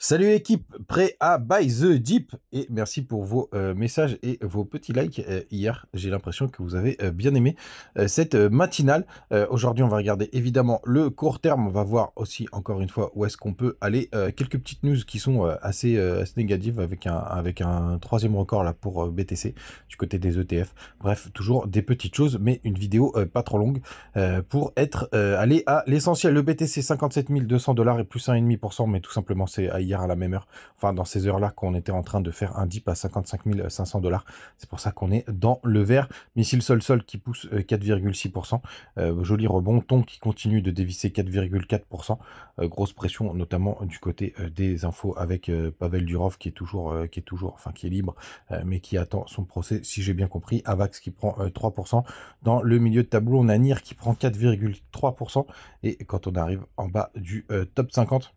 Salut équipe, prêt à buy the deep et merci pour vos euh, messages et vos petits likes euh, hier. J'ai l'impression que vous avez euh, bien aimé cette matinale. Aujourd'hui, on va regarder évidemment le court terme. On va voir aussi encore une fois où est-ce qu'on peut aller. quelques petites news qui sont assez, négatives avec un, avec un troisième record là pour BTC du côté des ETF. Bref, toujours des petites choses, mais une vidéo pas trop longue pour être allé à l'essentiel. Le BTC 57 200 dollars et plus 1,5%, mais tout simplement c'est à la même heure, enfin dans ces heures-là qu'on était en train de faire un dip à 55 500 euh, dollars. C'est pour ça qu'on est dans le vert. Missile sol-sol qui pousse 4,6%. Euh, euh, joli rebond. Ton qui continue de dévisser 4,4%. grosse pression notamment du côté des infos avec Pavel Durov qui est toujours, qui est toujours, enfin qui est libre, mais qui attend son procès, si j'ai bien compris. Avax qui prend 3%. Dans le milieu de tableau, on a NIR qui prend 4,3%. Et quand on arrive en bas du top 50,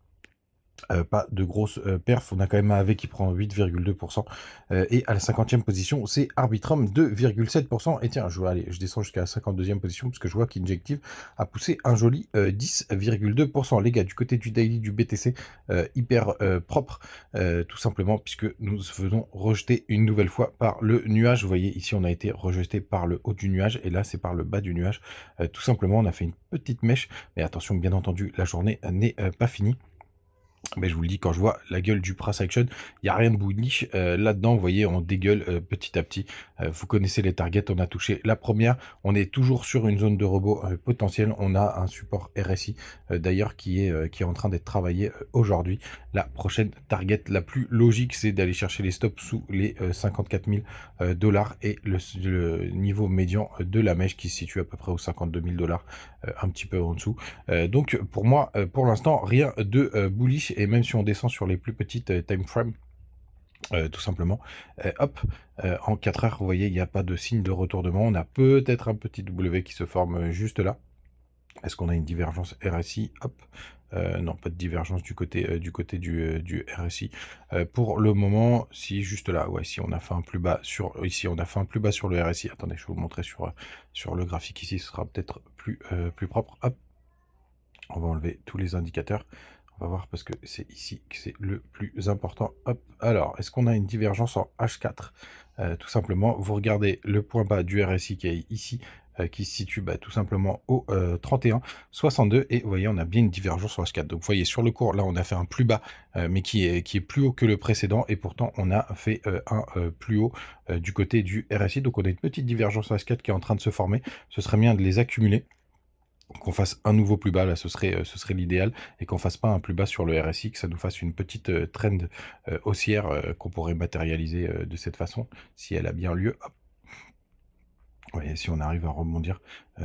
euh, pas de grosse euh, perf. On a quand même un AV qui prend 8,2%. Euh, et à la 50e position, c'est Arbitrum 2,7%. Et tiens, je vais je descends jusqu'à la 52e position parce que je vois qu'Injective a poussé un joli 10,2%. Les gars, du côté du daily du BTC, hyper propre, tout simplement, puisque nous venons rejeter une nouvelle fois par le nuage. Vous voyez, ici, on a été rejeté par le haut du nuage et là, c'est par le bas du nuage. tout simplement, on a fait une petite mèche. Mais attention, bien entendu, la journée n'est pas finie je vous le dis, quand je vois la gueule du Price Action, il n'y a rien de bullish. Euh, là-dedans, vous voyez, on dégueule euh, petit à petit. Euh, vous connaissez les targets, on a touché la première. On est toujours sur une zone de robot potentiel. On a un support RSI, d'ailleurs, qui, est qui est en train d'être travaillé aujourd'hui. La prochaine target la plus logique, c'est d'aller chercher les stops sous les 54 000 dollars et le, niveau médian de la mèche qui se situe à peu près aux 52 000 dollars, un petit peu en dessous. donc, pour moi, pour l'instant, rien de bullish et même si on descend sur les plus petites euh, time frames, euh, tout simplement. Euh, hop, en 4 heures, vous voyez, il n'y a pas de signe de retournement. On a peut-être un petit W qui se forme juste là. Est-ce qu'on a une divergence RSI Hop, non, pas de divergence du côté du, du RSI. pour le moment, si juste là, ouais, si on a fait un plus bas sur, ici, on a fait un plus bas sur le RSI. Attendez, je vais vous montrer sur, sur le graphique ici, ce sera peut-être plus, plus propre. on va enlever tous les indicateurs. On va voir parce que c'est ici que c'est le plus important. Hop. Alors, est-ce qu'on a une divergence en H4 euh, Tout simplement, vous regardez le point bas du RSI qui est ici, euh, qui se situe bah, tout simplement au 31, euh, 62, et vous voyez, on a bien une divergence sur H4. Donc vous voyez, sur le cours, là, on a fait un plus bas, mais qui est, qui est plus haut que le précédent, et pourtant, on a fait un plus haut du côté du RSI. Donc on a une petite divergence sur H4 qui est en train de se former. Ce serait bien de les accumuler qu'on fasse un nouveau plus bas, là, ce serait, euh, ce serait l'idéal, et qu'on fasse pas un plus bas sur le RSI, que ça nous fasse une petite euh, trend euh, haussière qu'on pourrait matérialiser de cette façon, si elle a bien lieu. Hop. si on arrive à rebondir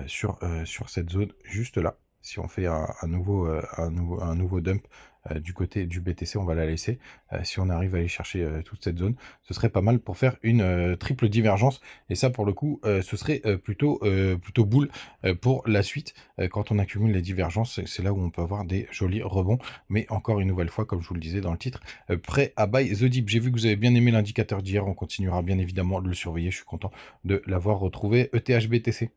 sur, sur cette zone juste là si on fait un, nouveau, euh, un, nouveau, un nouveau dump euh, du côté du BTC, on va la laisser. Euh, si on arrive à aller chercher toute cette zone, ce serait pas mal pour faire une triple divergence. Et ça, pour le coup, ce serait plutôt, plutôt boule pour la suite. quand on accumule les divergences, c'est là où on peut avoir des jolis rebonds. Mais encore une nouvelle fois, comme je vous le disais dans le titre, prêt à buy the deep. J'ai vu que vous avez bien aimé l'indicateur d'hier. On continuera bien évidemment de le surveiller. Je suis content de l'avoir retrouvé. ETH BTC.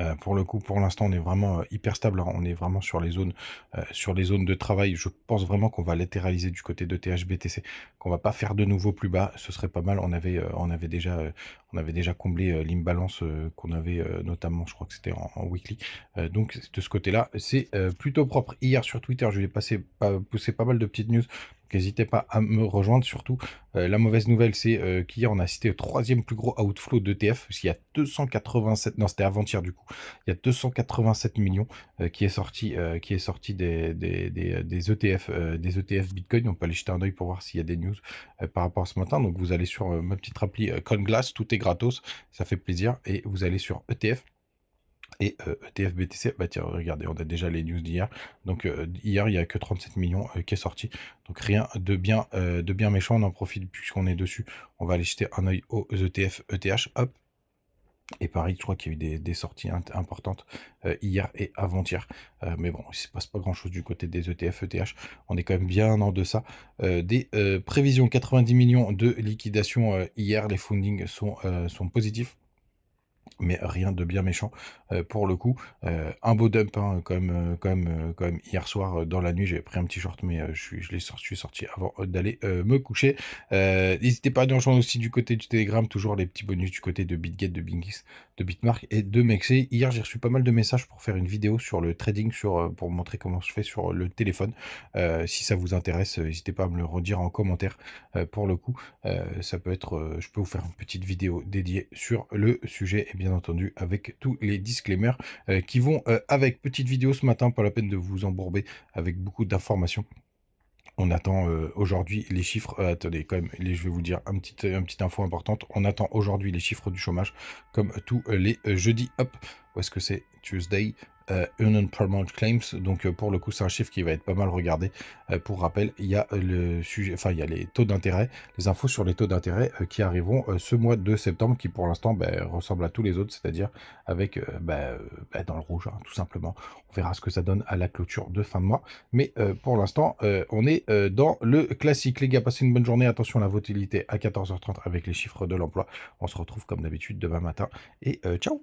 Euh, pour le coup, pour l'instant, on est vraiment euh, hyper stable. Hein. On est vraiment sur les zones, euh, sur les zones de travail. Je pense vraiment qu'on va latéraliser du côté de THBTC, qu'on va pas faire de nouveau plus bas. Ce serait pas mal. On avait, on avait déjà, on avait déjà comblé l'imbalance qu'on avait notamment, je crois que c'était en, weekly. donc de ce côté-là, c'est plutôt propre. Hier sur Twitter, je lui ai passé, poussé pas mal de petites news n'hésitez pas à me rejoindre. Surtout, euh, la mauvaise nouvelle, c'est euh, qu'hier, on a cité au troisième plus gros outflow d'ETF, parce y a 287, non, c'était avant-hier du coup, il y a 287 millions euh, qui est sorti, qui est sorti des, ETF, des ETF e e Bitcoin. On peut aller jeter un oeil pour voir s'il y a des news par rapport à ce matin. Donc vous allez sur ma petite appli ConGlass, tout est gratos, ça fait plaisir, et vous allez sur ETF et ETF euh, BTC, bah tiens, regardez, on a déjà les news d'hier. Donc euh, hier, il n'y a que 37 millions euh, qui est sorti. Donc rien de bien, de bien méchant, on en profite puisqu'on est dessus. On va aller jeter un oeil aux ETF ETH. et pareil je crois qu'il y a eu des, sorties importantes hier et avant-hier. mais bon, il ne se passe pas grand-chose du côté des ETF, ETH. On est quand même bien en deçà des prévisions. 90 millions de liquidations hier. Les fundings sont positifs mais rien de bien méchant euh, pour le coup. Euh, un beau dump hein, comme, euh, comme, comme hier soir dans la nuit, j'ai pris un petit short mais je, je l'ai sorti, sorti avant d'aller me coucher. N'hésitez pas à nous rejoindre aussi du côté du Telegram, toujours les petits bonus du côté de BitGet, de Bingis, de Bitmark et de Mexé. Hier j'ai reçu pas mal de messages pour faire une vidéo sur le trading, sur, pour montrer comment je fais sur le téléphone. si ça vous intéresse, n'hésitez pas à me le redire en commentaire pour le coup. ça peut être, je peux vous faire une petite vidéo dédiée sur le sujet. Eh bien entendu avec tous les disclaimers euh, qui vont euh, avec. Petite vidéo ce matin, pas la peine de vous embourber avec beaucoup d'informations. On attend euh, aujourd'hui les chiffres. attendez, quand même, je vais vous dire un petit, une petite info importante. On attend aujourd'hui les chiffres du chômage, comme tous les jeudis. Hop, où est-ce que c'est Tuesday euh, Unemployment Claims. Donc euh, pour le coup, c'est un chiffre qui va être pas mal regardé. Euh, pour rappel, il y a euh, le sujet, enfin il y a les taux d'intérêt, les infos sur les taux d'intérêt qui arriveront ce mois de septembre, qui pour l'instant ben, ressemble à tous les autres, c'est-à-dire avec ben, ben, dans le rouge, hein, tout simplement. On verra ce que ça donne à la clôture de fin de mois. Mais pour l'instant, on est dans le classique. Les gars, passez une bonne journée. Attention à la volatilité à 14h30 avec les chiffres de l'emploi. On se retrouve comme d'habitude demain matin. Et ciao